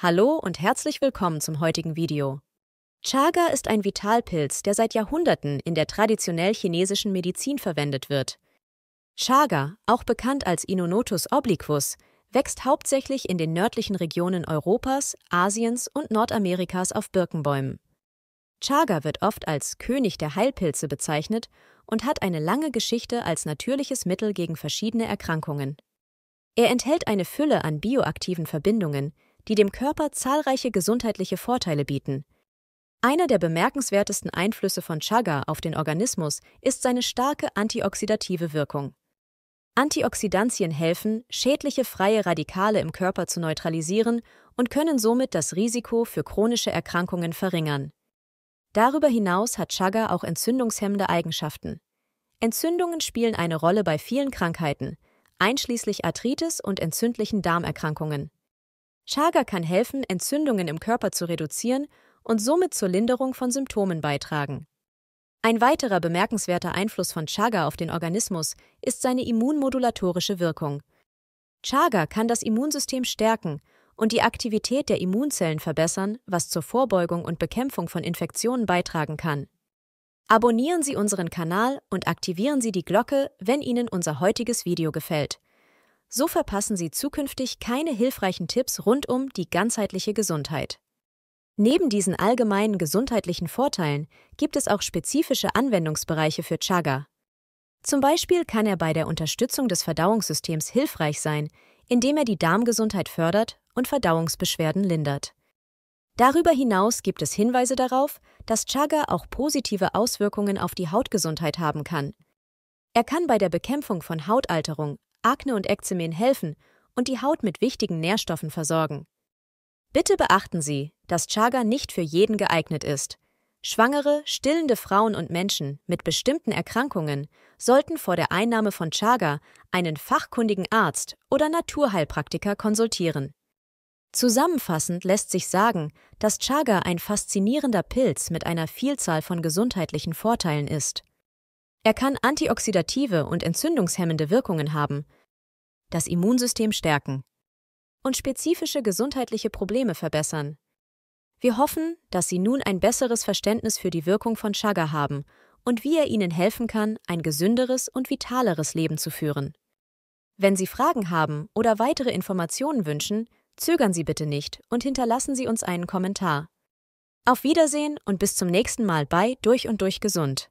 Hallo und herzlich willkommen zum heutigen Video. Chaga ist ein Vitalpilz, der seit Jahrhunderten in der traditionell chinesischen Medizin verwendet wird. Chaga, auch bekannt als Inonotus obliquus, wächst hauptsächlich in den nördlichen Regionen Europas, Asiens und Nordamerikas auf Birkenbäumen. Chaga wird oft als König der Heilpilze bezeichnet und hat eine lange Geschichte als natürliches Mittel gegen verschiedene Erkrankungen. Er enthält eine Fülle an bioaktiven Verbindungen, die dem Körper zahlreiche gesundheitliche Vorteile bieten. Einer der bemerkenswertesten Einflüsse von Chaga auf den Organismus ist seine starke antioxidative Wirkung. Antioxidantien helfen, schädliche freie Radikale im Körper zu neutralisieren und können somit das Risiko für chronische Erkrankungen verringern. Darüber hinaus hat Chaga auch entzündungshemmende Eigenschaften. Entzündungen spielen eine Rolle bei vielen Krankheiten, einschließlich Arthritis und entzündlichen Darmerkrankungen. Chaga kann helfen, Entzündungen im Körper zu reduzieren und somit zur Linderung von Symptomen beitragen. Ein weiterer bemerkenswerter Einfluss von Chaga auf den Organismus ist seine immunmodulatorische Wirkung. Chaga kann das Immunsystem stärken und die Aktivität der Immunzellen verbessern, was zur Vorbeugung und Bekämpfung von Infektionen beitragen kann. Abonnieren Sie unseren Kanal und aktivieren Sie die Glocke, wenn Ihnen unser heutiges Video gefällt. So verpassen Sie zukünftig keine hilfreichen Tipps rund um die ganzheitliche Gesundheit. Neben diesen allgemeinen gesundheitlichen Vorteilen gibt es auch spezifische Anwendungsbereiche für Chaga. Zum Beispiel kann er bei der Unterstützung des Verdauungssystems hilfreich sein, indem er die Darmgesundheit fördert und Verdauungsbeschwerden lindert. Darüber hinaus gibt es Hinweise darauf, dass Chaga auch positive Auswirkungen auf die Hautgesundheit haben kann. Er kann bei der Bekämpfung von Hautalterung, Akne und Ekzemen helfen und die Haut mit wichtigen Nährstoffen versorgen. Bitte beachten Sie, dass Chaga nicht für jeden geeignet ist. Schwangere, stillende Frauen und Menschen mit bestimmten Erkrankungen sollten vor der Einnahme von Chaga einen fachkundigen Arzt oder Naturheilpraktiker konsultieren. Zusammenfassend lässt sich sagen, dass Chaga ein faszinierender Pilz mit einer Vielzahl von gesundheitlichen Vorteilen ist. Er kann antioxidative und entzündungshemmende Wirkungen haben, das Immunsystem stärken und spezifische gesundheitliche Probleme verbessern. Wir hoffen, dass Sie nun ein besseres Verständnis für die Wirkung von Chaga haben und wie er Ihnen helfen kann, ein gesünderes und vitaleres Leben zu führen. Wenn Sie Fragen haben oder weitere Informationen wünschen, zögern Sie bitte nicht und hinterlassen Sie uns einen Kommentar. Auf Wiedersehen und bis zum nächsten Mal bei Durch und Durch Gesund.